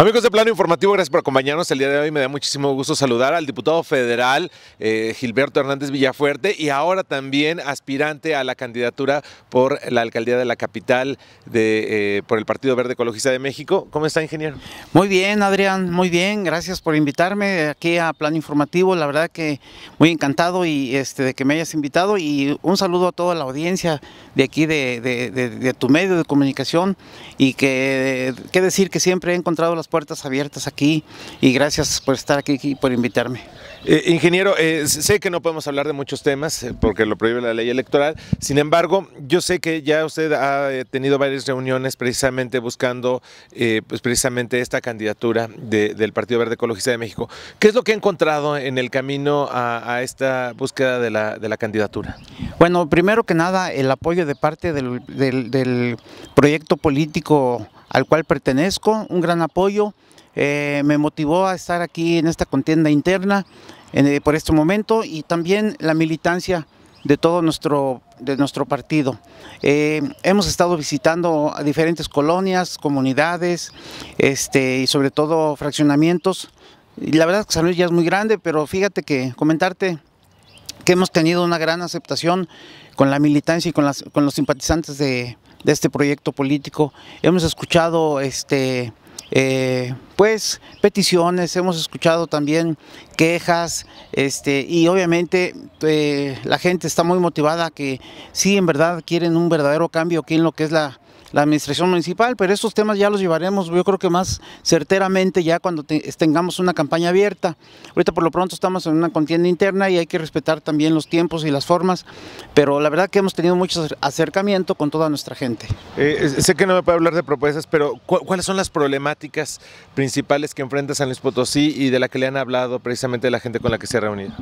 Amigos de Plano Informativo, gracias por acompañarnos. El día de hoy me da muchísimo gusto saludar al diputado federal eh, Gilberto Hernández Villafuerte y ahora también aspirante a la candidatura por la alcaldía de la capital de, eh, por el Partido Verde Ecologista de México. ¿Cómo está, ingeniero? Muy bien, Adrián, muy bien. Gracias por invitarme aquí a Plano Informativo. La verdad que muy encantado y este, de que me hayas invitado y un saludo a toda la audiencia de aquí de, tu medio de comunicación y que, que decir que siempre he encontrado las puertas abiertas aquí y gracias por estar aquí y por invitarme. Eh, ingeniero, eh, sé que no podemos hablar de muchos temas eh, porque lo prohíbe la ley electoral, sin embargo, yo sé que ya usted ha tenido varias reuniones precisamente buscando pues precisamente esta candidatura del Partido Verde Ecologista de México. ¿Qué es lo que ha encontrado en el camino a, esta búsqueda de la, candidatura? Bueno, primero que nada, el apoyo de parte del, del proyecto político al cual pertenezco, un gran apoyo. Eh, me motivó a estar aquí en esta contienda interna eh, por este momento y también la militancia de todo nuestro, de nuestro partido. Eh, hemos estado visitando a diferentes colonias, comunidades este, y sobre todo fraccionamientos. Y la verdad es que San Luis ya es muy grande, pero fíjate que comentarte que hemos tenido una gran aceptación con la militancia y con, las, con los simpatizantes de, de este proyecto político. Hemos escuchado este, eh, pues peticiones, hemos escuchado también quejas este, y obviamente eh, la gente está muy motivada que sí, en verdad quieren un verdadero cambio aquí en lo que es la la administración municipal, pero estos temas ya los llevaremos yo creo que más certeramente ya cuando tengamos una campaña abierta. Ahorita por lo pronto estamos en una contienda interna y hay que respetar también los tiempos y las formas, pero la verdad que hemos tenido mucho acercamiento con toda nuestra gente. Eh, sé que no me puede hablar de propuestas, pero ¿cuáles son las problemáticas principales que enfrenta San Luis Potosí y de la que le han hablado precisamente la gente con la que se ha reunido?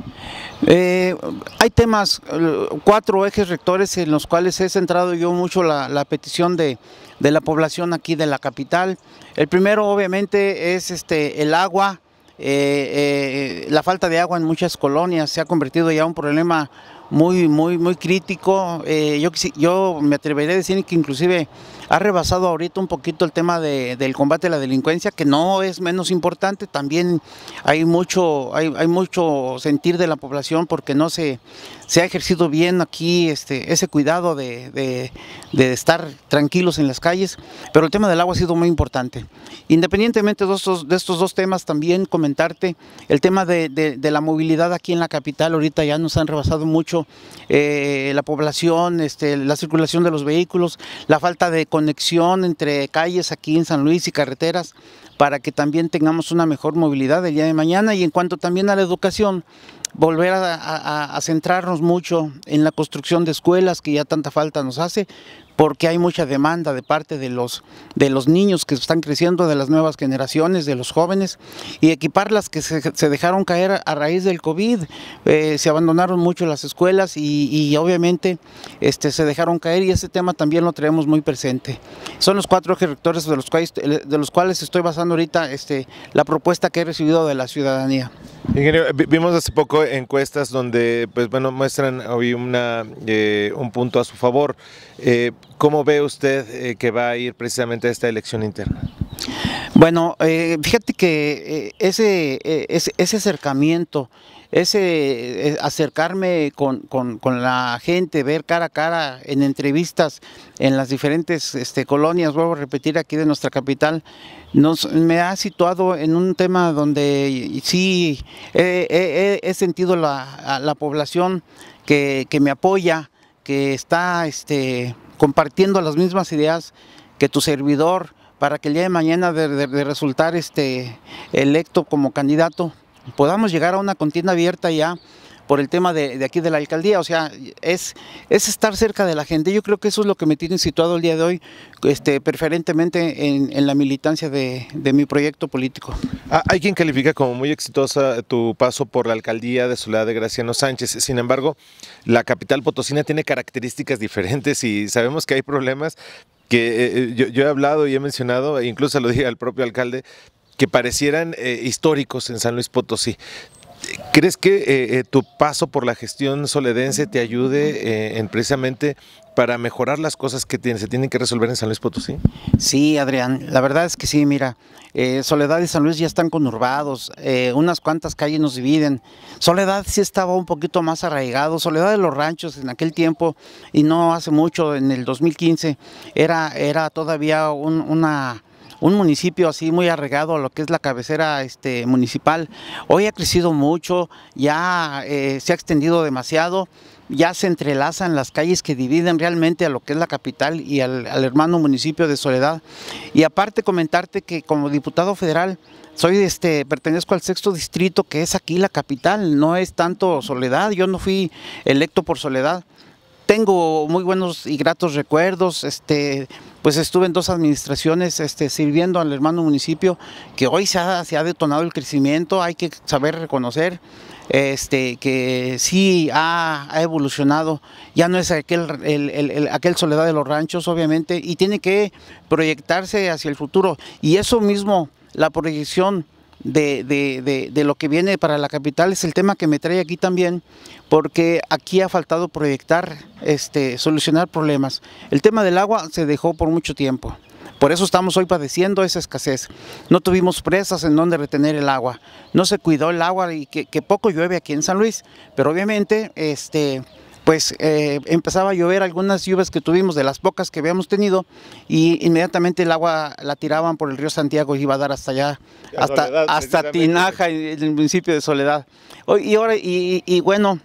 Eh, hay temas, eh, cuatro ejes rectores en los cuales he centrado yo mucho la petición de, de, la población aquí de la capital. El primero obviamente es este, el agua, eh, eh, la falta de agua en muchas colonias se ha convertido ya en un problema muy, muy, muy crítico. Eh, yo, yo me atrevería a decir que inclusive ha rebasado ahorita un poquito el tema del combate a la delincuencia, que no es menos importante. También hay mucho, hay, mucho sentir de la población porque no se, se ha ejercido bien aquí este, ese cuidado de, de, estar tranquilos en las calles. Pero el tema del agua ha sido muy importante. Independientemente de estos, dos temas, también comentarte el tema de, la movilidad aquí en la capital. Ahorita ya nos han rebasado mucho eh, la población, este, la circulación de los vehículos, la falta de conexión entre calles aquí en San Luis y carreteras para que también tengamos una mejor movilidad el día de mañana y en cuanto también a la educación, volver a, centrarnos mucho en la construcción de escuelas que ya tanta falta nos hace, porque hay mucha demanda de parte de los, de los niños que están creciendo, de las nuevas generaciones, de los jóvenes, y equipar las que se, dejaron caer a raíz del COVID. Eh, se abandonaron mucho las escuelas y, obviamente este, se dejaron caer y ese tema también lo traemos muy presente. Son los cuatro ejes rectores de los cuales, de los cuales estoy basando ahorita este, la propuesta que he recibido de la ciudadanía. Ingeniero, vimos hace poco encuestas donde, pues bueno, muestran hoy una, eh, un punto a su favor. Eh, ¿Cómo ve usted eh, que va a ir precisamente a esta elección interna? Bueno, fíjate que ese, ese, ese acercamiento ese eh, acercarme con, la gente, ver cara a cara en entrevistas en las diferentes este, colonias, vuelvo a repetir, aquí de nuestra capital, nos, me ha situado en un tema donde sí he sentido la, la población que, me apoya, que está este, compartiendo las mismas ideas que tu servidor para que el día de mañana de, resultar este electo como candidato podamos llegar a una contienda abierta ya por el tema de, aquí de la alcaldía, o sea, es, es estar cerca de la gente. Yo creo que eso es lo que me tiene situado el día de hoy, este, preferentemente en, en la militancia de, de, mi proyecto político. Ah, hay quien califica como muy exitosa tu paso por la alcaldía de Soledad de Graciano Sánchez, sin embargo, la capital potosina tiene características diferentes y sabemos que hay problemas, que eh, eh, yo, he hablado y he mencionado, e incluso lo dije al propio alcalde, que parecieran eh, históricos en San Luis Potosí. ¿Crees que eh, eh, tu paso por la gestión soledense te ayude precisamente para mejorar las cosas que se tienen que resolver en San Luis Potosí? Sí, Adrián, la verdad es que sí, mira, Soledad y San Luis ya están conurbados, unas cuantas calles nos dividen. Soledad sí estaba un poquito más arraigado, Soledad de los Ranchos en aquel tiempo y no hace mucho, en el 2015, era, era todavía una un municipio así muy arregado a lo que es la cabecera este, municipal. Hoy ha crecido mucho, ya eh, se ha extendido demasiado, ya se entrelazan las calles que dividen realmente a lo que es la capital y al, hermano municipio de Soledad. Y aparte comentarte que como diputado federal soy este, pertenezco al sexto distrito que es aquí la capital, no es tanto Soledad, yo no fui electo por Soledad. Tengo muy buenos y gratos recuerdos, este, pues estuve en dos administraciones este, sirviendo al hermano municipio, que hoy se ha, detonado el crecimiento, hay que saber reconocer este, que sí ha, evolucionado, ya no es aquel, aquel soledad de los ranchos, obviamente, y tiene que proyectarse hacia el futuro. Y eso mismo, la proyección de, lo que viene para la capital es el tema que me trae aquí también, porque aquí ha faltado proyectar, este, solucionar problemas. El tema del agua se dejó por mucho tiempo. Por eso estamos hoy padeciendo esa escasez. No tuvimos presas en donde retener el agua. No se cuidó el agua y que, que poco llueve aquí en San Luis. Pero obviamente, este, pues eh, empezaba a llover algunas lluvias que tuvimos, de las pocas que habíamos tenido, y inmediatamente el agua la tiraban por el río Santiago y iba a dar hasta allá, hasta, hasta Tinaja, en el municipio de Soledad. Y ahora, y, bueno...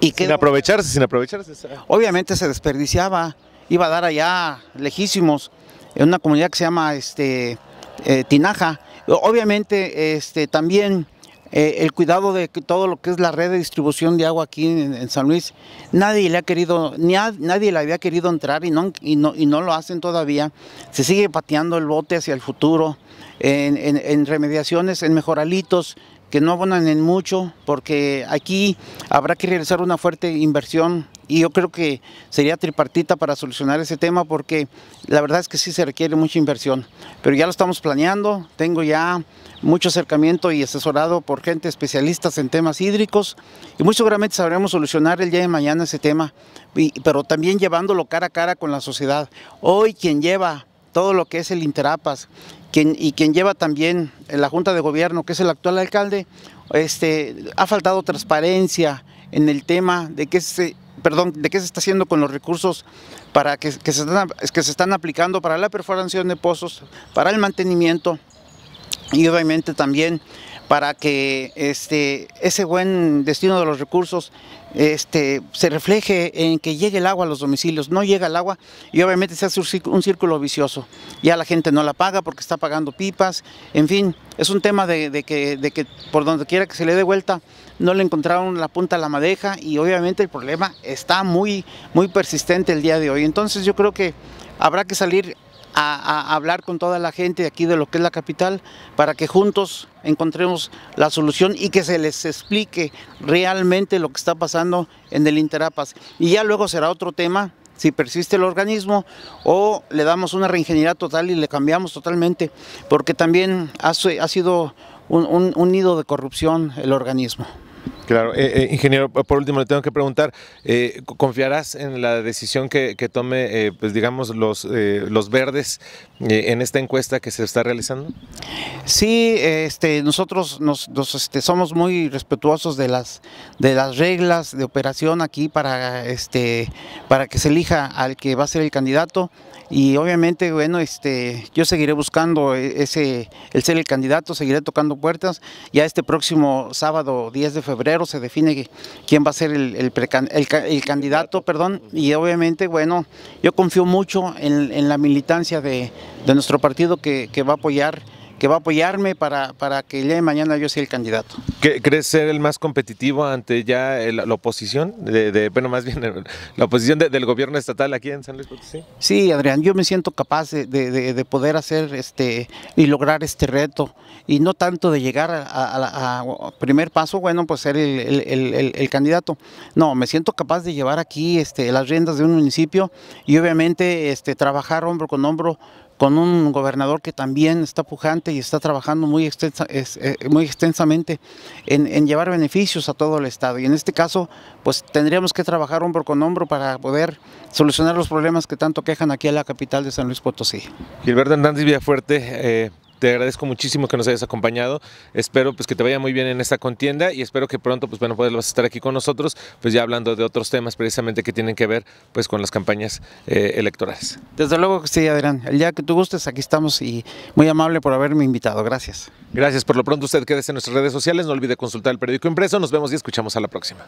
Y sin aprovecharse, sin aprovecharse. Obviamente se desperdiciaba, iba a dar allá, lejísimos, en una comunidad que se llama este, eh, Tinaja. Obviamente este, también eh, el cuidado de todo lo que es la red de distribución de agua aquí en, San Luis, nadie le ha querido, nadie le había querido entrar y no, y, no, y no lo hacen todavía. Se sigue pateando el bote hacia el futuro, en, en remediaciones, en mejoralitos, que no abonan en mucho, porque aquí habrá que realizar una fuerte inversión y yo creo que sería tripartita para solucionar ese tema porque la verdad es que sí se requiere mucha inversión, pero ya lo estamos planeando, tengo ya mucho acercamiento y asesorado por gente especialistas en temas hídricos y muy seguramente sabremos solucionar el día de mañana ese tema, pero también llevándolo cara a cara con la sociedad. Hoy quien lleva todo lo que es el Interapas y quien lleva también la Junta de Gobierno, que es el actual alcalde, este, ha faltado transparencia en el tema de que se perdón, de qué se está haciendo con los recursos para que, se están, que se están aplicando para la perforación de pozos, para el mantenimiento y obviamente también para que este, ese buen destino de los recursos este, se refleje en que llegue el agua a los domicilios. No llega el agua y obviamente se hace un círculo vicioso. Ya la gente no la paga porque está pagando pipas, en fin, es un tema de, que, de que por donde quiera que se le dé vuelta no le encontraron la punta a la madeja y obviamente el problema está muy, muy persistente el día de hoy. Entonces yo creo que habrá que salir a, hablar con toda la gente de aquí de lo que es la capital para que juntos encontremos la solución y que se les explique realmente lo que está pasando en el Interapas. Y ya luego será otro tema si persiste el organismo o le damos una reingeniería total y le cambiamos totalmente, porque también ha, sido un nido de corrupción el organismo. Claro, eh, eh, ingeniero, eh, por último le tengo que preguntar, ¿confiarás en la decisión que, tome, pues digamos, los, los verdes en esta encuesta que se está realizando? Sí, este, nosotros nos, este, somos muy respetuosos de las, de las reglas de operación aquí para, este, para que se elija al que va a ser el candidato y obviamente bueno este yo seguiré buscando e-, ese el ser el candidato seguiré tocando puertas ya este próximo sábado 10 de febrero se define quién va a ser el, candidato, perdón, y obviamente, bueno, yo confío mucho en, la militancia de, nuestro partido que va a apoyar que va a apoyarme para, para que el día de mañana yo sea el candidato. ¿Crees ser el más competitivo ante ya la, oposición? De, bueno, más bien la oposición del gobierno estatal aquí en San Luis Potosí. Sí, Adrián, yo me siento capaz de, de, poder hacer este y lograr este reto y no tanto de llegar a, primer paso, bueno, pues ser el, el, el, el, candidato. No, me siento capaz de llevar aquí este, las riendas de un municipio y obviamente este, trabajar hombro con hombro con un gobernador que también está pujante y está trabajando muy, eh, extensamente en, llevar beneficios a todo el Estado. Y en este caso, pues tendríamos que trabajar hombro con hombro para poder solucionar los problemas que tanto quejan aquí en la capital de San Luis Potosí. Gilberto Hernández Villafuerte, eh, te agradezco muchísimo que nos hayas acompañado. Espero pues que te vaya muy bien en esta contienda y espero que pronto pues bueno puedas estar aquí con nosotros pues ya hablando de otros temas precisamente que tienen que ver pues con las campañas eh, electorales. Desde luego que sí, Adrián. El día que tú gustes aquí estamos y muy amable por haberme invitado. Gracias. Gracias. Por lo pronto usted quédese en nuestras redes sociales. No olvide consultar el periódico impreso. Nos vemos y escuchamos a la próxima.